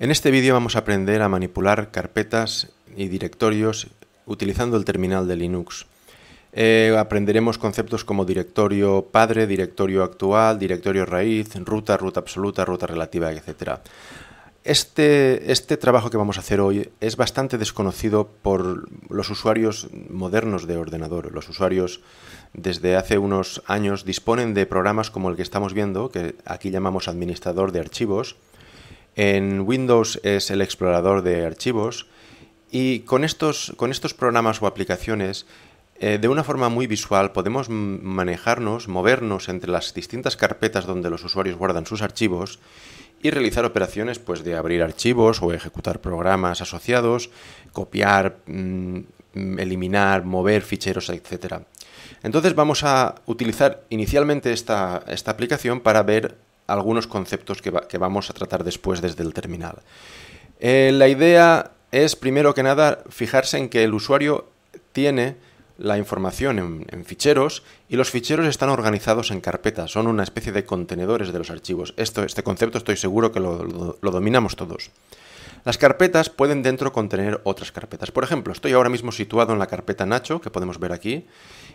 En este vídeo vamos a aprender a manipular carpetas y directorios utilizando el terminal de Linux. Eh, aprenderemos conceptos como directorio padre, directorio actual, directorio raíz, ruta, ruta absoluta, ruta relativa, etc. Este, este trabajo que vamos a hacer hoy es bastante desconocido por los usuarios modernos de ordenador. Los usuarios desde hace unos años disponen de programas como el que estamos viendo, que aquí llamamos administrador de archivos, en Windows es el explorador de archivos y con estos, con estos programas o aplicaciones eh, de una forma muy visual podemos manejarnos, movernos entre las distintas carpetas donde los usuarios guardan sus archivos y realizar operaciones pues, de abrir archivos o ejecutar programas asociados, copiar, mm, eliminar, mover ficheros, etc. Entonces vamos a utilizar inicialmente esta aplicación para ver algunos conceptos que, vamos a tratar después desde el terminal. Eh, la idea es, primero que nada, fijarse en que el usuario tiene la información en, ficheros y los ficheros están organizados en carpetas, son una especie de contenedores de los archivos. Esto, este concepto estoy seguro que lo, dominamos todos. Las carpetas pueden dentro contener otras carpetas. Por ejemplo, estoy ahora mismo situado en la carpeta Nacho, que podemos ver aquí,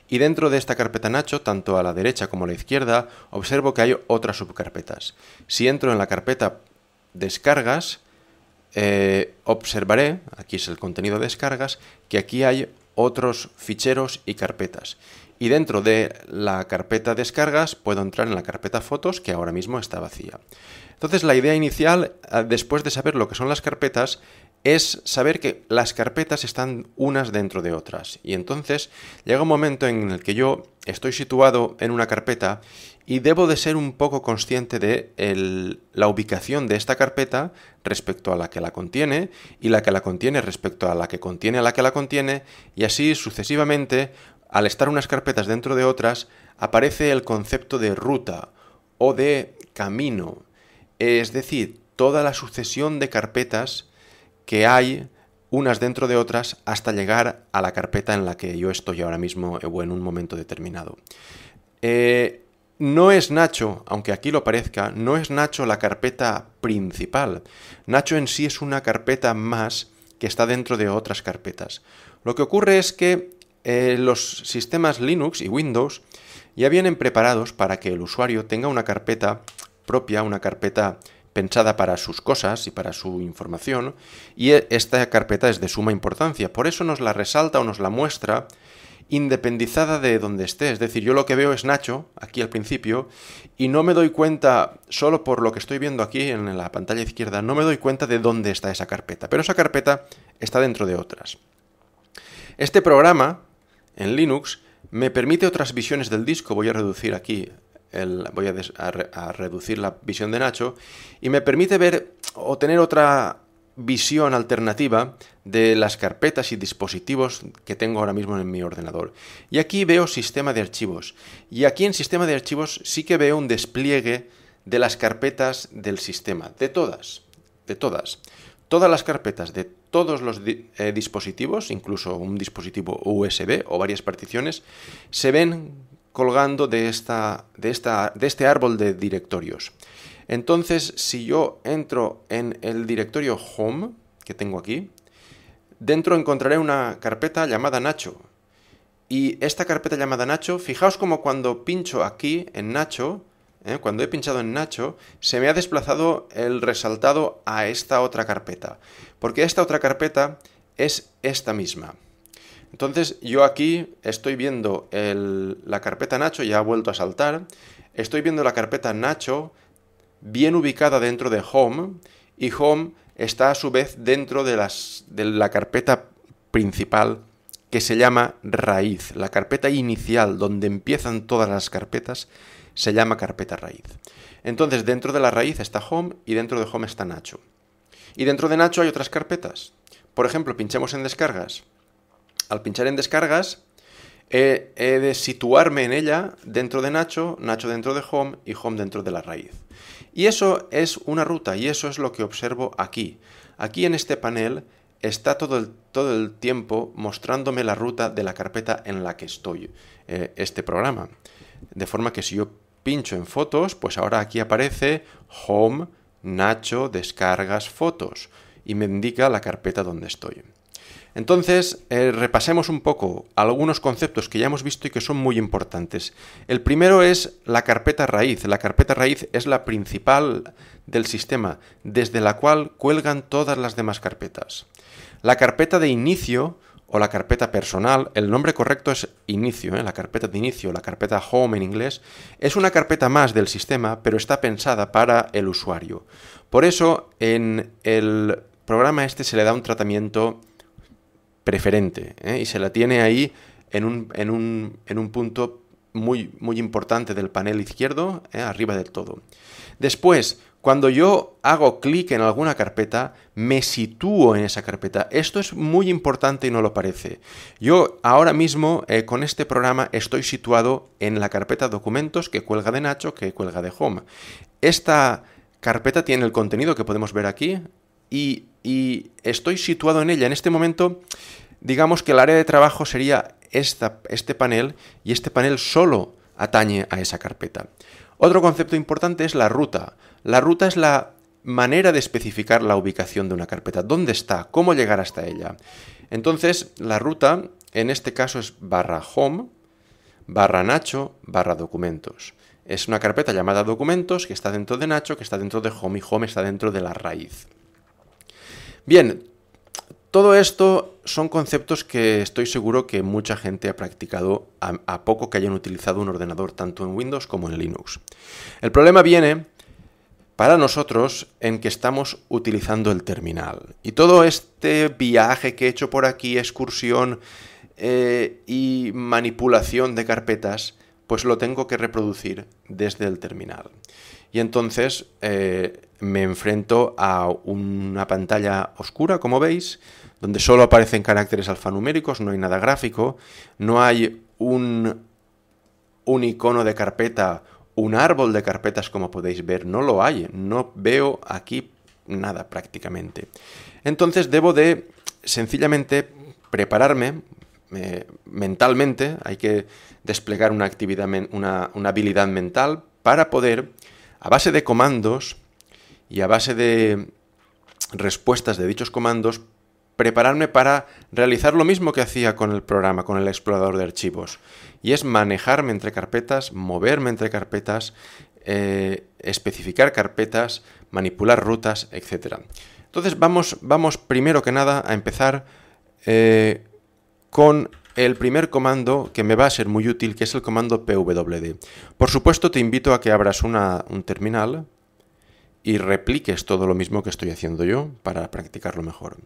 y dentro de esta carpeta Nacho, tanto a la derecha como a la izquierda, observo que hay otras subcarpetas. Si entro en la carpeta descargas, eh, observaré, aquí es el contenido de descargas, que aquí hay otros ficheros y carpetas. Y dentro de la carpeta descargas puedo entrar en la carpeta fotos que ahora mismo está vacía. Entonces la idea inicial, ah, después de saber lo que son las carpetas, es saber que las carpetas están unas dentro de otras. Y entonces llega un momento en el que yo estoy situado en una carpeta y debo de ser un poco consciente de la ubicación de esta carpeta respecto a la que la contiene y la que la contiene respecto a la que contiene a la que la contiene y así sucesivamente al estar unas carpetas dentro de otras aparece el concepto de ruta o de camino. Es decir, toda la sucesión de carpetas que hay unas dentro de otras hasta llegar a la carpeta en la que yo estoy ahora mismo o en un momento determinado. Eh, no es Nacho, aunque aquí lo parezca, no es Nacho la carpeta principal. Nacho en sí es una carpeta más que está dentro de otras carpetas. Lo que ocurre es que eh, los sistemas Linux y Windows ya vienen preparados para que el usuario tenga una carpeta propia, una carpeta pensada para sus cosas y para su información, y e, esta carpeta es de suma importancia. Por eso nos la resalta o nos la muestra independizada de donde esté. Es decir, yo lo que veo es Nacho, aquí al principio, y no me doy cuenta, solo por lo que estoy viendo aquí en la pantalla izquierda, no me doy cuenta de dónde está esa carpeta. Pero esa carpeta está dentro de otras. Este programa, en Linux, me permite otras visiones del disco. Voy a reducir aquí voy a, reducir la visión de Nacho, y me permite ver o tener otra visión alternativa de las carpetas y dispositivos que tengo ahora mismo en mi ordenador. Y aquí veo sistema de archivos. Y aquí en sistema de archivos sí que veo un despliegue de las carpetas del sistema, de todas, de todas. Todas las carpetas de todos los eh, dispositivos, incluso un dispositivo USB o varias particiones, se ven colgando de, esta, de, este árbol de directorios. Entonces, si yo entro en el directorio home que tengo aquí, dentro encontraré una carpeta llamada Nacho. Y esta carpeta llamada Nacho, fijaos como cuando pincho aquí en Nacho, ¿eh? cuando he pinchado en Nacho, se me ha desplazado el resaltado a esta otra carpeta. Porque esta otra carpeta es esta misma. Entonces yo aquí estoy viendo la carpeta Nacho, ya ha vuelto a saltar, estoy viendo la carpeta Nacho bien ubicada dentro de Home y Home está a su vez dentro de, las, de la carpeta principal que se llama raíz. La carpeta inicial donde empiezan todas las carpetas se llama carpeta raíz. Entonces dentro de la raíz está Home y dentro de Home está Nacho. Y dentro de Nacho hay otras carpetas. Por ejemplo, pinchemos en descargas al pinchar en descargas, he, de situarme en ella dentro de Nacho, Nacho dentro de Home y Home dentro de la raíz. Y eso es una ruta y eso es lo que observo aquí. Aquí en este panel está todo el, todo el tiempo mostrándome la ruta de la carpeta en la que estoy, eh, este programa. De forma que si yo pincho en fotos, pues ahora aquí aparece Home, Nacho, descargas, fotos y me indica la carpeta donde estoy. Entonces, eh, repasemos un poco algunos conceptos que ya hemos visto y que son muy importantes. El primero es la carpeta raíz. La carpeta raíz es la principal del sistema, desde la cual cuelgan todas las demás carpetas. La carpeta de inicio o la carpeta personal, el nombre correcto es inicio, ¿eh? la carpeta de inicio, la carpeta home en inglés, es una carpeta más del sistema, pero está pensada para el usuario. Por eso, en el programa este se le da un tratamiento preferente ¿eh? y se la tiene ahí en un, punto muy, muy, importante del panel izquierdo, ¿eh? arriba del todo. Después, cuando yo hago clic en alguna carpeta, me sitúo en esa carpeta. Esto es muy importante y no lo parece. Yo ahora mismo eh, con este programa estoy situado en la carpeta documentos que cuelga de Nacho, que cuelga de Home. Esta carpeta tiene el contenido que podemos ver aquí y y estoy situado en ella. En este momento, digamos que el área de trabajo sería este panel y este panel solo atañe a esa carpeta. Otro concepto importante es la ruta. La ruta es la manera de especificar la ubicación de una carpeta, dónde está, cómo llegar hasta ella. Entonces, la ruta en este caso es barra home, barra Nacho, barra documentos. Es una carpeta llamada documentos que está dentro de Nacho, que está dentro de home y home está dentro de la raíz. Bien, todo esto son conceptos que estoy seguro que mucha gente ha practicado a, poco que hayan utilizado un ordenador tanto en Windows como en Linux. El problema viene para nosotros en que estamos utilizando el terminal. Y todo este viaje que he hecho por aquí, excursión eh, y manipulación de carpetas, pues lo tengo que reproducir desde el terminal. Y entonces eh, me enfrento a una pantalla oscura, como veis, donde solo aparecen caracteres alfanuméricos, no hay nada gráfico, no hay un, un icono de carpeta, un árbol de carpetas como podéis ver, no lo hay, no veo aquí nada prácticamente. Entonces debo de sencillamente prepararme eh, mentalmente, hay que desplegar una, actividad, una, una habilidad mental para poder, a base de comandos, y a base de respuestas de dichos comandos prepararme para realizar lo mismo que hacía con el programa, con el explorador de archivos. Y es manejarme entre carpetas, moverme entre carpetas, eh, especificar carpetas, manipular rutas, etc. Entonces vamos, vamos primero que nada a empezar eh, con el primer comando que me va a ser muy útil, que es el comando pwd. Por supuesto te invito a que abras un terminal, y repliques todo lo mismo que estoy haciendo yo para practicarlo mejor.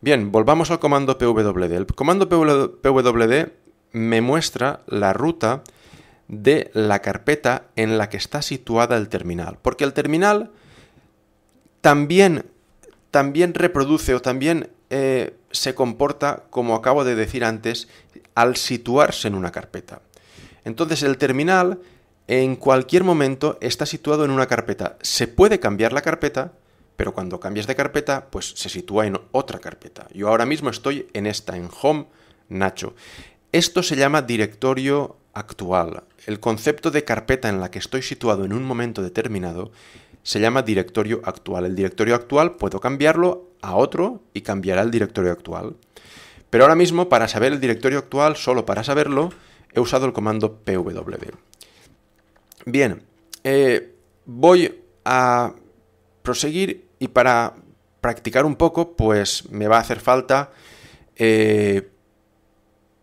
Bien, volvamos al comando pwd. El comando pwd me muestra la ruta de la carpeta en la que está situada el terminal, porque el terminal también, también reproduce o también eh, se comporta, como acabo de decir antes, al situarse en una carpeta. Entonces el terminal en cualquier momento está situado en una carpeta. Se puede cambiar la carpeta, pero cuando cambias de carpeta, pues se sitúa en otra carpeta. Yo ahora mismo estoy en esta, en Home Nacho. Esto se llama directorio actual. El concepto de carpeta en la que estoy situado en un momento determinado se llama directorio actual. El directorio actual puedo cambiarlo a otro y cambiará el directorio actual. Pero ahora mismo, para saber el directorio actual, solo para saberlo, he usado el comando pwd. Bien, eh, voy a proseguir y para practicar un poco, pues me va a hacer falta eh,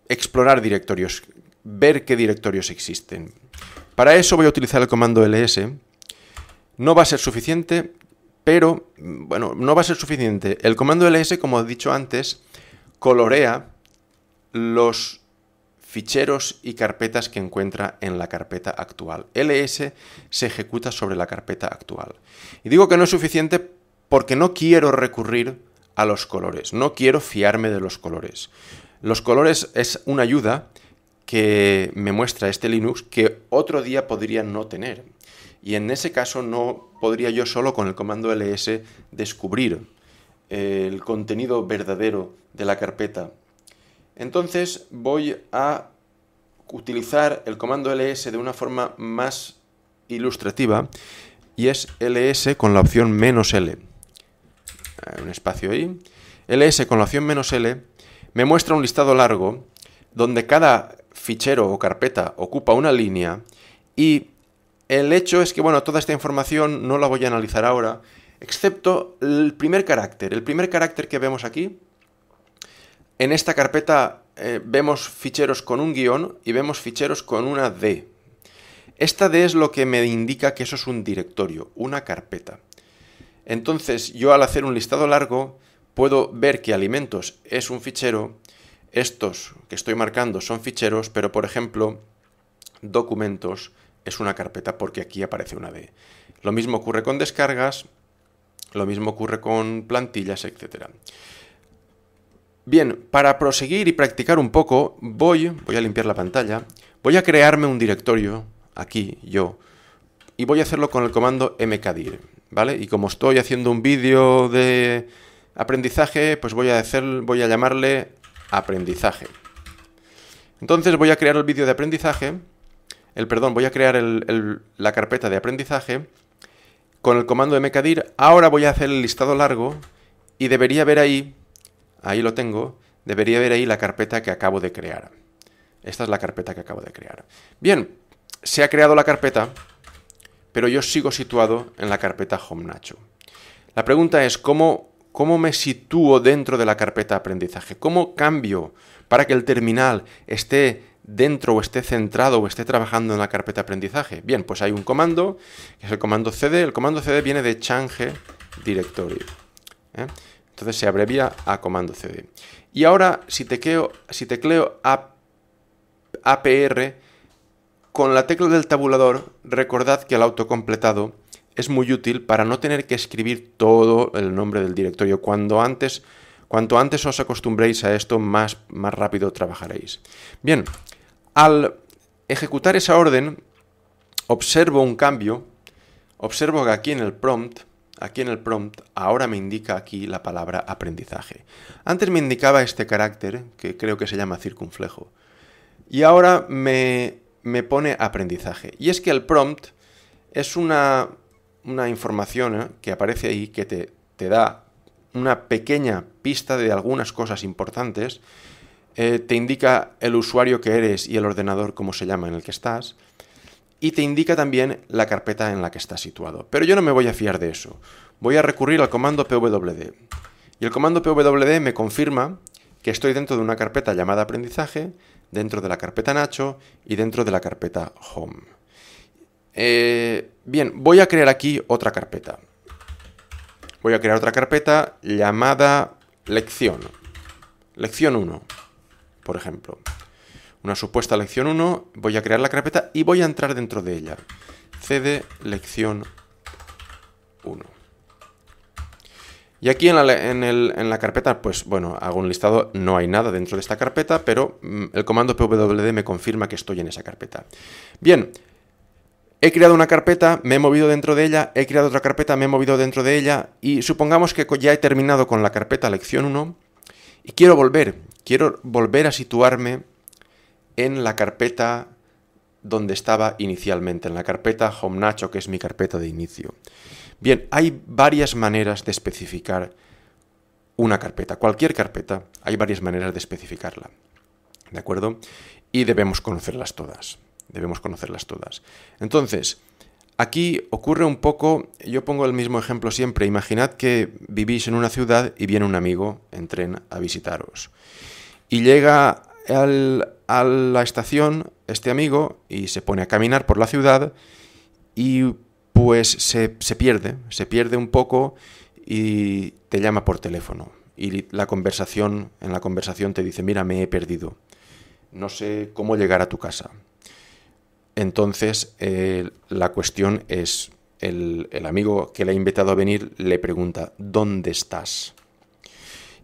explorar directorios, ver qué directorios existen. Para eso voy a utilizar el comando ls. No va a ser suficiente, pero, bueno, no va a ser suficiente. El comando ls, como he dicho antes, colorea los ficheros y carpetas que encuentra en la carpeta actual. ls se ejecuta sobre la carpeta actual. Y digo que no es suficiente porque no quiero recurrir a los colores, no quiero fiarme de los colores. Los colores es una ayuda que me muestra este Linux que otro día podría no tener. Y en ese caso no podría yo solo con el comando ls descubrir eh, el contenido verdadero de la carpeta entonces voy a utilizar el comando ls de una forma más ilustrativa y es ls con la opción menos "-l". Un espacio ahí. ls con la opción menos "-l" me muestra un listado largo donde cada fichero o carpeta ocupa una línea y el hecho es que, bueno, toda esta información no la voy a analizar ahora, excepto el primer carácter. El primer carácter que vemos aquí en esta carpeta eh, vemos ficheros con un guión y vemos ficheros con una D. Esta D es lo que me indica que eso es un directorio, una carpeta. Entonces yo al hacer un listado largo puedo ver que alimentos es un fichero, estos que estoy marcando son ficheros, pero por ejemplo documentos es una carpeta porque aquí aparece una D. Lo mismo ocurre con descargas, lo mismo ocurre con plantillas, etcétera. Bien, para proseguir y practicar un poco, voy, voy a limpiar la pantalla, voy a crearme un directorio, aquí, yo, y voy a hacerlo con el comando mkdir, ¿vale? Y como estoy haciendo un vídeo de aprendizaje, pues voy a, hacer, voy a llamarle aprendizaje. Entonces voy a crear el vídeo de aprendizaje, el perdón, voy a crear la carpeta de aprendizaje con el comando mkdir. Ahora voy a hacer el listado largo y debería ver ahí ahí lo tengo, debería ver ahí la carpeta que acabo de crear. Esta es la carpeta que acabo de crear. Bien, se ha creado la carpeta, pero yo sigo situado en la carpeta Home Nacho. La pregunta es, ¿cómo, cómo me sitúo dentro de la carpeta aprendizaje? ¿Cómo cambio para que el terminal esté dentro o esté centrado o esté trabajando en la carpeta aprendizaje? Bien, pues hay un comando, que es el comando cd. El comando cd viene de change directory. ¿eh? Entonces se abrevia a comando cd. Y ahora, si tecleo, si tecleo APR, con la tecla del tabulador, recordad que el autocompletado es muy útil para no tener que escribir todo el nombre del directorio. Cuando antes, cuanto antes os acostumbréis a esto, más, más rápido trabajaréis. Bien, al ejecutar esa orden, observo un cambio. Observo que aquí en el prompt Aquí en el prompt ahora me indica aquí la palabra aprendizaje. Antes me indicaba este carácter, que creo que se llama circunflejo. Y ahora me, me pone aprendizaje. Y es que el prompt es una, información ¿eh? que aparece ahí que te, te, da una pequeña pista de algunas cosas importantes. Eh, te indica el usuario que eres y el ordenador, cómo se llama en el que estás y te indica también la carpeta en la que está situado. Pero yo no me voy a fiar de eso. Voy a recurrir al comando pwd. Y el comando pwd me confirma que estoy dentro de una carpeta llamada aprendizaje, dentro de la carpeta Nacho y dentro de la carpeta Home. Eh, bien, voy a crear aquí otra carpeta. Voy a crear otra carpeta llamada lección. Lección 1, por ejemplo una supuesta lección 1, voy a crear la carpeta y voy a entrar dentro de ella. cd lección 1. Y aquí en la, carpeta, pues bueno, hago un listado, no hay nada dentro de esta carpeta, pero mm, el comando pwd me confirma que estoy en esa carpeta. Bien, he creado una carpeta, me he movido dentro de ella, he creado otra carpeta, me he movido dentro de ella, y supongamos que ya he terminado con la carpeta lección 1, y quiero volver, quiero volver a situarme en la carpeta donde estaba inicialmente, en la carpeta Home Nacho, que es mi carpeta de inicio. Bien, hay varias maneras de especificar una carpeta, cualquier carpeta, hay varias maneras de especificarla. ¿De acuerdo? Y debemos conocerlas todas. Debemos conocerlas todas. Entonces, aquí ocurre un poco, yo pongo el mismo ejemplo siempre, imaginad que vivís en una ciudad y viene un amigo en tren a visitaros. Y llega al, a la estación este amigo y se pone a caminar por la ciudad y pues se, pierde, se pierde un poco y te llama por teléfono. Y la conversación, en la conversación te dice, mira, me he perdido. No sé cómo llegar a tu casa. Entonces, eh, la cuestión es, el, el, amigo que le ha invitado a venir le pregunta, ¿dónde estás?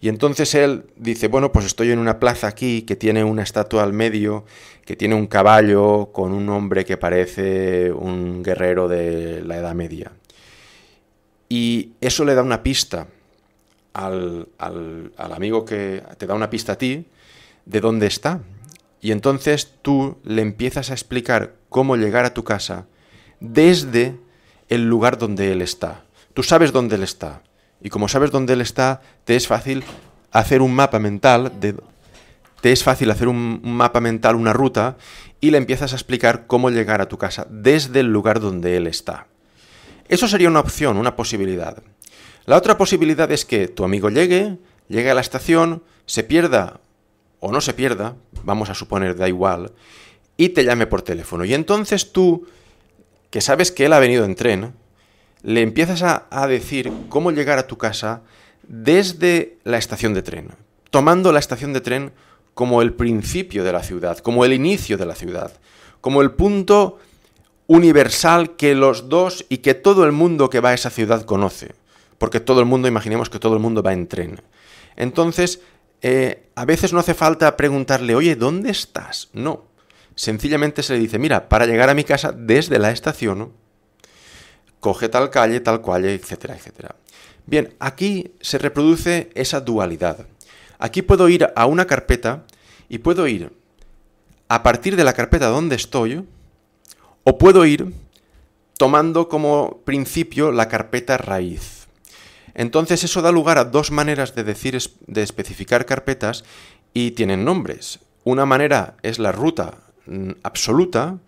Y entonces él dice, bueno, pues estoy en una plaza aquí que tiene una estatua al medio, que tiene un caballo con un hombre que parece un guerrero de la Edad Media. Y eso le da una pista al, amigo que te da una pista a ti de dónde está. Y entonces tú le empiezas a explicar cómo llegar a tu casa desde el lugar donde él está. Tú sabes dónde él está, y como sabes dónde él está, te es fácil hacer un mapa mental de... Te es fácil hacer un mapa mental, una ruta, y le empiezas a explicar cómo llegar a tu casa desde el lugar donde él está. Eso sería una opción, una posibilidad. La otra posibilidad es que tu amigo llegue, llegue a la estación, se pierda o no se pierda, vamos a suponer, da igual, y te llame por teléfono. Y entonces tú, que sabes que él ha venido en tren, le empiezas a, decir cómo llegar a tu casa desde la estación de tren, tomando la estación de tren como el principio de la ciudad, como el inicio de la ciudad, como el punto universal que los dos y que todo el mundo que va a esa ciudad conoce, porque todo el mundo, imaginemos que todo el mundo va en tren. Entonces, eh, a veces no hace falta preguntarle, oye, ¿dónde estás? No. Sencillamente se le dice, mira, para llegar a mi casa desde la estación, coge tal calle, tal cual, etcétera, etcétera. Bien, aquí se reproduce esa dualidad. Aquí puedo ir a una carpeta y puedo ir a partir de la carpeta donde estoy o puedo ir tomando como principio la carpeta raíz. Entonces eso da lugar a dos maneras de decir de especificar carpetas y tienen nombres. Una manera es la ruta mm, absoluta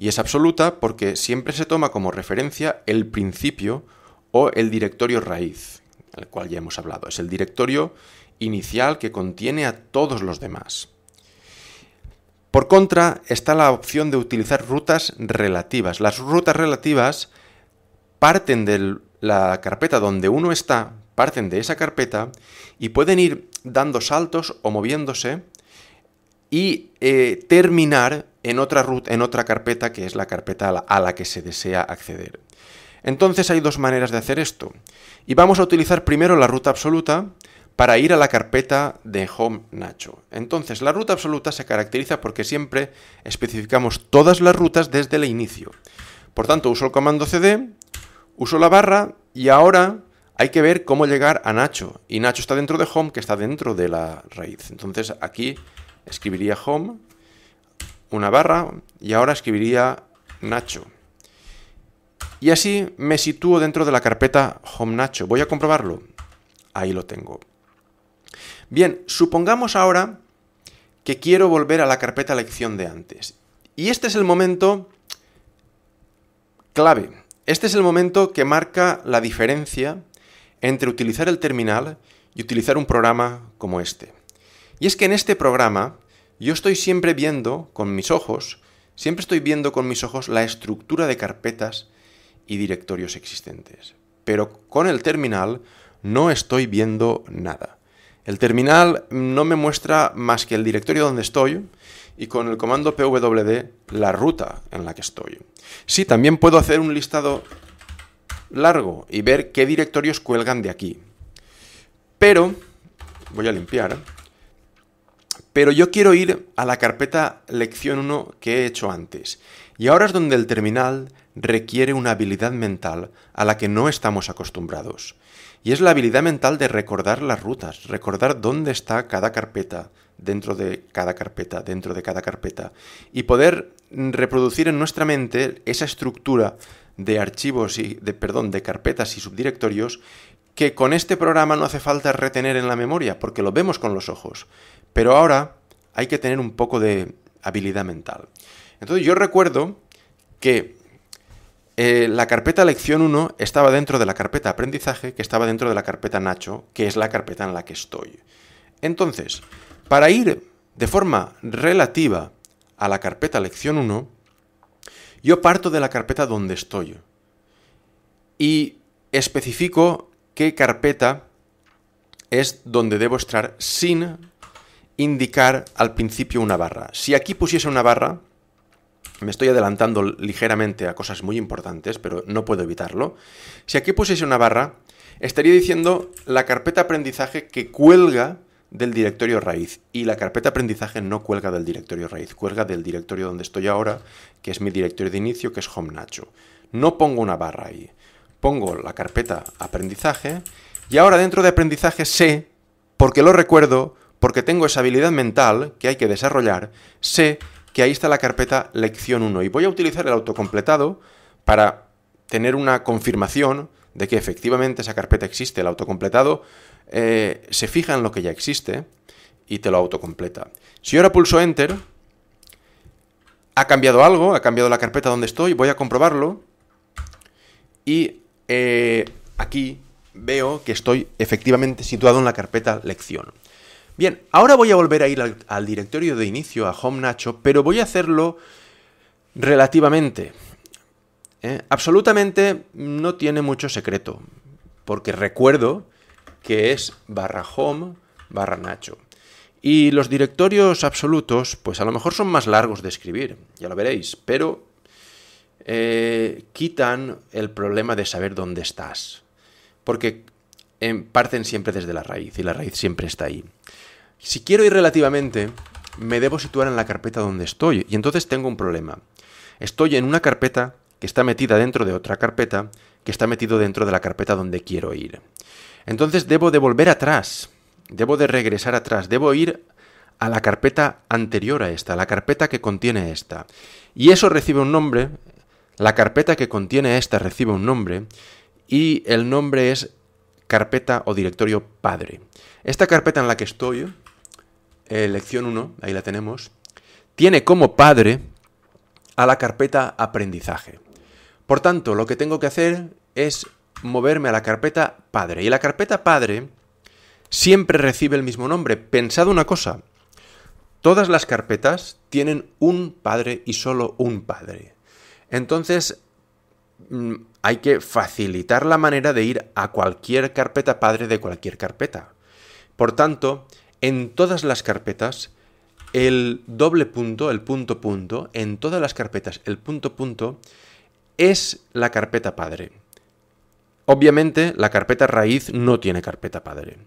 y es absoluta porque siempre se toma como referencia el principio o el directorio raíz, al cual ya hemos hablado. Es el directorio inicial que contiene a todos los demás. Por contra, está la opción de utilizar rutas relativas. Las rutas relativas parten de la carpeta donde uno está, parten de esa carpeta y pueden ir dando saltos o moviéndose y eh, terminar en otra, en otra carpeta que es la carpeta a la que se desea acceder. Entonces hay dos maneras de hacer esto. Y vamos a utilizar primero la ruta absoluta para ir a la carpeta de Home Nacho. Entonces, la ruta absoluta se caracteriza porque siempre especificamos todas las rutas desde el inicio. Por tanto, uso el comando cd, uso la barra y ahora hay que ver cómo llegar a Nacho. Y Nacho está dentro de Home, que está dentro de la raíz. Entonces, aquí escribiría Home una barra y ahora escribiría Nacho. Y así me sitúo dentro de la carpeta Home Nacho. Voy a comprobarlo. Ahí lo tengo. Bien, supongamos ahora que quiero volver a la carpeta lección de antes. Y este es el momento clave. Este es el momento que marca la diferencia entre utilizar el terminal y utilizar un programa como este. Y es que en este programa yo estoy siempre viendo con mis ojos, siempre estoy viendo con mis ojos la estructura de carpetas y directorios existentes. Pero con el terminal no estoy viendo nada. El terminal no me muestra más que el directorio donde estoy y con el comando pwd la ruta en la que estoy. Sí, también puedo hacer un listado largo y ver qué directorios cuelgan de aquí. Pero, voy a limpiar, pero yo quiero ir a la carpeta lección 1 que he hecho antes. Y ahora es donde el terminal requiere una habilidad mental a la que no estamos acostumbrados. Y es la habilidad mental de recordar las rutas, recordar dónde está cada carpeta, dentro de cada carpeta, dentro de cada carpeta. Y poder reproducir en nuestra mente esa estructura de archivos y de perdón, de carpetas y subdirectorios que con este programa no hace falta retener en la memoria porque lo vemos con los ojos. Pero ahora hay que tener un poco de habilidad mental. Entonces yo recuerdo que eh, la carpeta lección 1 estaba dentro de la carpeta aprendizaje, que estaba dentro de la carpeta Nacho, que es la carpeta en la que estoy. Entonces, para ir de forma relativa a la carpeta lección 1, yo parto de la carpeta donde estoy y especifico qué carpeta es donde debo estar sin indicar al principio una barra. Si aquí pusiese una barra, me estoy adelantando ligeramente a cosas muy importantes, pero no puedo evitarlo. Si aquí pusiese una barra, estaría diciendo la carpeta aprendizaje que cuelga del directorio raíz. Y la carpeta aprendizaje no cuelga del directorio raíz, cuelga del directorio donde estoy ahora, que es mi directorio de inicio, que es Home Nacho. No pongo una barra ahí. Pongo la carpeta aprendizaje y ahora dentro de aprendizaje sé, porque lo recuerdo, porque tengo esa habilidad mental que hay que desarrollar, sé que ahí está la carpeta lección 1 y voy a utilizar el autocompletado para tener una confirmación de que efectivamente esa carpeta existe. El autocompletado eh, se fija en lo que ya existe y te lo autocompleta. Si ahora pulso Enter, ha cambiado algo, ha cambiado la carpeta donde estoy, voy a comprobarlo y eh, aquí veo que estoy efectivamente situado en la carpeta lección. Bien, ahora voy a volver a ir al, directorio de inicio, a Home Nacho, pero voy a hacerlo relativamente. ¿eh? Absolutamente no tiene mucho secreto, porque recuerdo que es barra home barra Nacho. Y los directorios absolutos, pues a lo mejor son más largos de escribir, ya lo veréis, pero eh, quitan el problema de saber dónde estás. Porque eh, parten siempre desde la raíz y la raíz siempre está ahí. Si quiero ir relativamente, me debo situar en la carpeta donde estoy. Y entonces tengo un problema. Estoy en una carpeta que está metida dentro de otra carpeta que está metido dentro de la carpeta donde quiero ir. Entonces debo de volver atrás. Debo de regresar atrás. Debo ir a la carpeta anterior a esta, la carpeta que contiene esta. Y eso recibe un nombre, la carpeta que contiene esta recibe un nombre, y el nombre es carpeta o directorio padre. Esta carpeta en la que estoy, eh, lección 1, ahí la tenemos, tiene como padre a la carpeta aprendizaje. Por tanto, lo que tengo que hacer es moverme a la carpeta padre. Y la carpeta padre siempre recibe el mismo nombre. Pensad una cosa, todas las carpetas tienen un padre y solo un padre. Entonces, mm, hay que facilitar la manera de ir a cualquier carpeta padre de cualquier carpeta. Por tanto, en todas las carpetas, el doble punto, el punto punto, en todas las carpetas, el punto punto, es la carpeta padre. Obviamente, la carpeta raíz no tiene carpeta padre.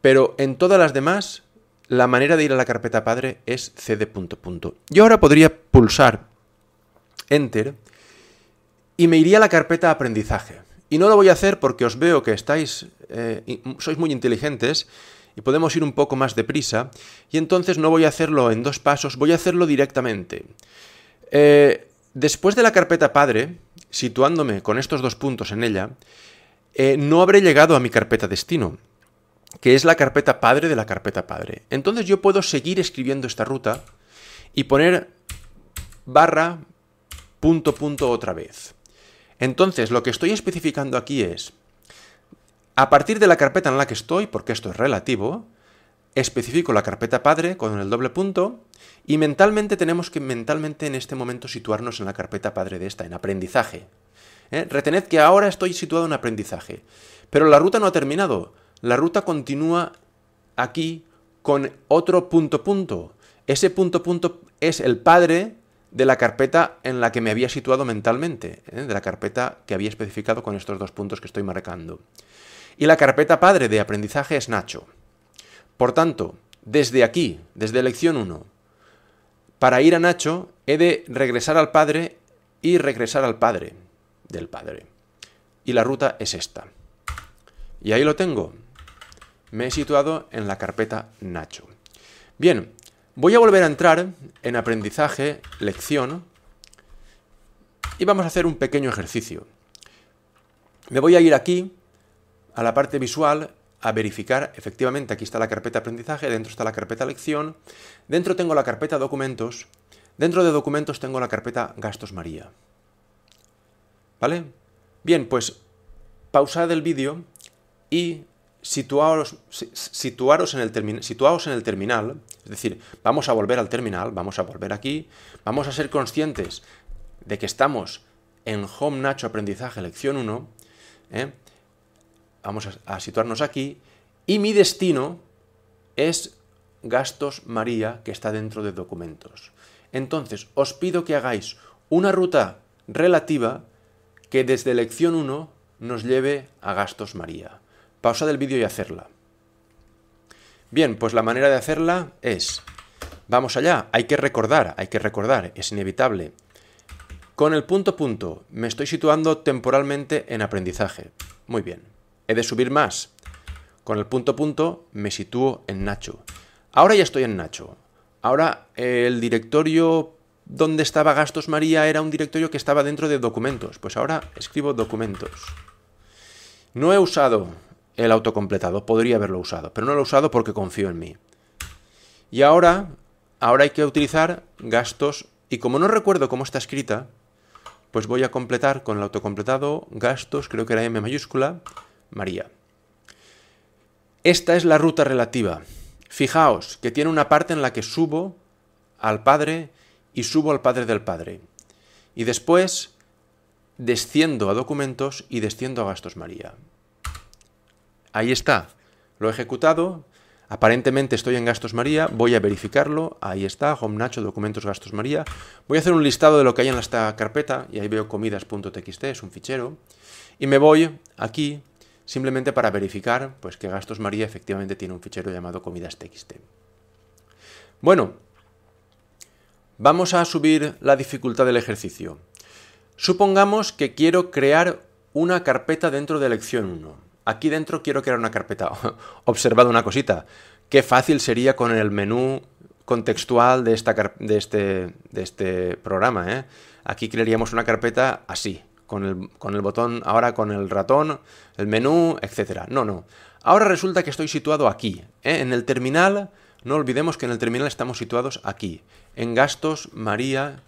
Pero en todas las demás, la manera de ir a la carpeta padre es cd punto punto. Yo ahora podría pulsar Enter y me iría a la carpeta aprendizaje. Y no lo voy a hacer porque os veo que estáis, eh, sois muy inteligentes y podemos ir un poco más deprisa, y entonces no voy a hacerlo en dos pasos, voy a hacerlo directamente. Eh, después de la carpeta padre, situándome con estos dos puntos en ella, eh, no habré llegado a mi carpeta destino, que es la carpeta padre de la carpeta padre. Entonces yo puedo seguir escribiendo esta ruta y poner barra punto punto otra vez. Entonces lo que estoy especificando aquí es a partir de la carpeta en la que estoy, porque esto es relativo, especifico la carpeta padre con el doble punto y mentalmente tenemos que mentalmente en este momento situarnos en la carpeta padre de esta, en aprendizaje. ¿Eh? Retened que ahora estoy situado en aprendizaje, pero la ruta no ha terminado, la ruta continúa aquí con otro punto punto. Ese punto punto es el padre de la carpeta en la que me había situado mentalmente, ¿eh? de la carpeta que había especificado con estos dos puntos que estoy marcando y la carpeta padre de aprendizaje es Nacho. Por tanto, desde aquí, desde lección 1, para ir a Nacho he de regresar al padre y regresar al padre del padre. Y la ruta es esta. Y ahí lo tengo. Me he situado en la carpeta Nacho. Bien, voy a volver a entrar en aprendizaje, lección, y vamos a hacer un pequeño ejercicio. Me voy a ir aquí a la parte visual a verificar, efectivamente, aquí está la carpeta aprendizaje, dentro está la carpeta lección, dentro tengo la carpeta documentos, dentro de documentos tengo la carpeta gastos María. ¿Vale? Bien, pues pausad el vídeo y situaos, situaros en el en el terminal, es decir, vamos a volver al terminal, vamos a volver aquí, vamos a ser conscientes de que estamos en Home Nacho Aprendizaje Lección 1, vamos a, situarnos aquí, y mi destino es gastos María, que está dentro de documentos. Entonces, os pido que hagáis una ruta relativa que desde lección 1 nos lleve a gastos María. Pausa del vídeo y hacerla. Bien, pues la manera de hacerla es, vamos allá, hay que recordar, hay que recordar, es inevitable. Con el punto punto me estoy situando temporalmente en aprendizaje. Muy bien. He de subir más. Con el punto punto me sitúo en Nacho. Ahora ya estoy en Nacho. Ahora el directorio donde estaba Gastos María era un directorio que estaba dentro de documentos. Pues ahora escribo documentos. No he usado el autocompletado, podría haberlo usado, pero no lo he usado porque confío en mí. Y ahora, ahora hay que utilizar gastos, y como no recuerdo cómo está escrita, pues voy a completar con el autocompletado gastos, creo que era M mayúscula, María. Esta es la ruta relativa. Fijaos que tiene una parte en la que subo al Padre y subo al Padre del Padre. Y después desciendo a documentos y desciendo a gastos María. Ahí está. Lo he ejecutado. Aparentemente estoy en gastos María. Voy a verificarlo. Ahí está. Home Nacho, documentos gastos María. Voy a hacer un listado de lo que hay en esta carpeta. Y ahí veo comidas.txt. Es un fichero. Y me voy aquí simplemente para verificar pues, que Gastos María efectivamente tiene un fichero llamado comidas.txt. Bueno, vamos a subir la dificultad del ejercicio. Supongamos que quiero crear una carpeta dentro de lección 1. Aquí dentro quiero crear una carpeta. Observad una cosita. Qué fácil sería con el menú contextual de, esta, de, este, de este programa. ¿eh? Aquí crearíamos una carpeta así, con el, botón, ahora con el ratón, el menú, etcétera. No, no. Ahora resulta que estoy situado aquí, ¿eh? en el terminal. No olvidemos que en el terminal estamos situados aquí, en gastos María,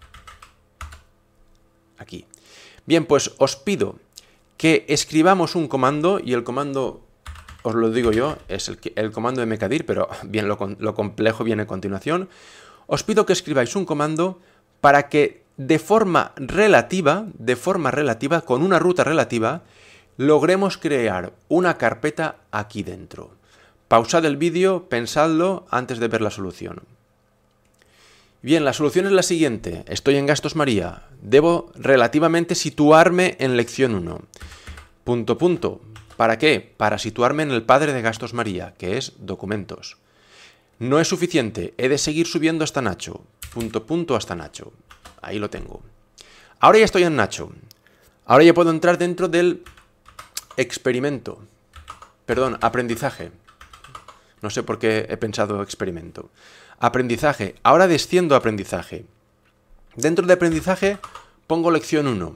aquí. Bien, pues os pido que escribamos un comando y el comando, os lo digo yo, es el, el comando de mecadir, pero bien lo, lo complejo viene a continuación. Os pido que escribáis un comando para que de forma relativa, de forma relativa, con una ruta relativa, logremos crear una carpeta aquí dentro. Pausad el vídeo, pensadlo antes de ver la solución. Bien, la solución es la siguiente. Estoy en gastos María. Debo relativamente situarme en lección 1. Punto, punto. ¿Para qué? Para situarme en el padre de gastos María, que es documentos. No es suficiente. He de seguir subiendo hasta Nacho. Punto, punto, hasta Nacho. Ahí lo tengo. Ahora ya estoy en Nacho. Ahora ya puedo entrar dentro del experimento. Perdón, aprendizaje. No sé por qué he pensado experimento. Aprendizaje. Ahora desciendo a aprendizaje. Dentro de aprendizaje pongo lección 1.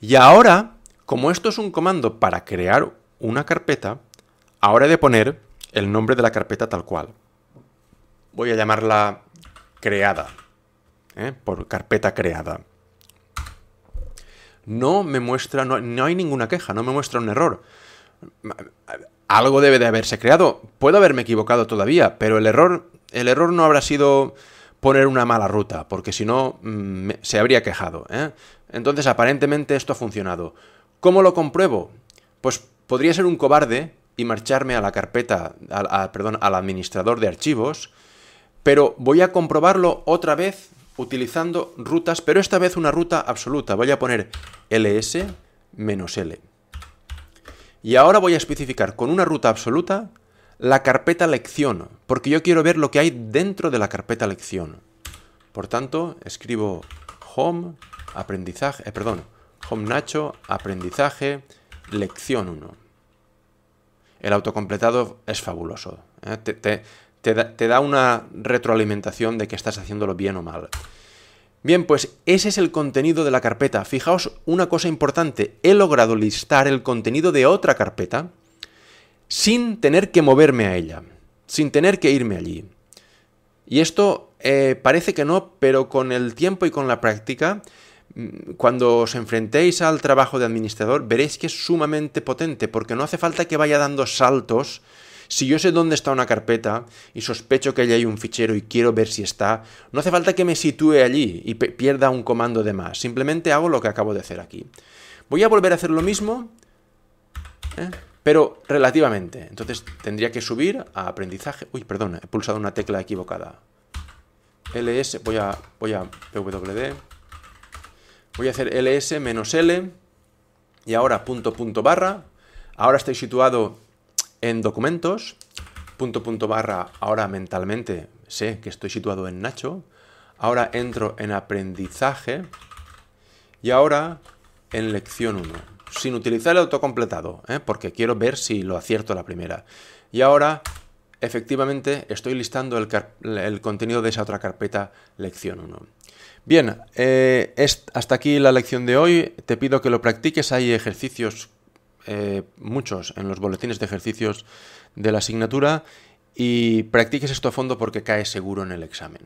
Y ahora, como esto es un comando para crear una carpeta, ahora he de poner el nombre de la carpeta tal cual. Voy a llamarla creada. ¿eh? por carpeta creada. No me muestra, no, hay ninguna queja, no me muestra un error. Algo debe de haberse creado. Puedo haberme equivocado todavía, pero el error, el error no habrá sido poner una mala ruta, porque si no mm, se habría quejado. ¿eh? Entonces, aparentemente esto ha funcionado. ¿Cómo lo compruebo? Pues podría ser un cobarde y marcharme a la carpeta, perdón, al administrador de archivos, pero voy a comprobarlo otra vez utilizando rutas, pero esta vez una ruta absoluta. Voy a poner ls l. Y ahora voy a especificar con una ruta absoluta la carpeta lección, porque yo quiero ver lo que hay dentro de la carpeta lección. Por tanto, escribo home, aprendizaje, eh, perdón, home nacho, aprendizaje, lección 1. El autocompletado es fabuloso. ¿eh? te da, una retroalimentación de que estás haciéndolo bien o mal. Bien, pues ese es el contenido de la carpeta. Fijaos una cosa importante, he logrado listar el contenido de otra carpeta sin tener que moverme a ella, sin tener que irme allí. Y esto eh, parece que no, pero con el tiempo y con la práctica, mm, cuando os enfrentéis al trabajo de administrador, veréis que es sumamente potente, porque no hace falta que vaya dando saltos si yo sé dónde está una carpeta y sospecho que allí hay un fichero y quiero ver si está, no hace falta que me sitúe allí y pierda un comando de más. Simplemente hago lo que acabo de hacer aquí. Voy a volver a hacer lo mismo, ¿eh? pero relativamente. Entonces tendría que subir a aprendizaje. Uy, perdón, he pulsado una tecla equivocada. ls, voy a, voy a pwd. Voy a hacer ls menos l. Y ahora punto punto barra. Ahora estoy situado en documentos, punto punto barra, ahora mentalmente sé que estoy situado en Nacho. Ahora entro en aprendizaje y ahora en lección 1. Sin utilizar el autocompletado, ¿eh? porque quiero ver si lo acierto la primera. Y ahora, efectivamente, estoy listando el, contenido de esa otra carpeta, lección 1. Bien, eh, hasta aquí la lección de hoy. Te pido que lo practiques. Hay ejercicios eh, muchos en los boletines de ejercicios de la asignatura y practiques esto a fondo porque cae seguro en el examen.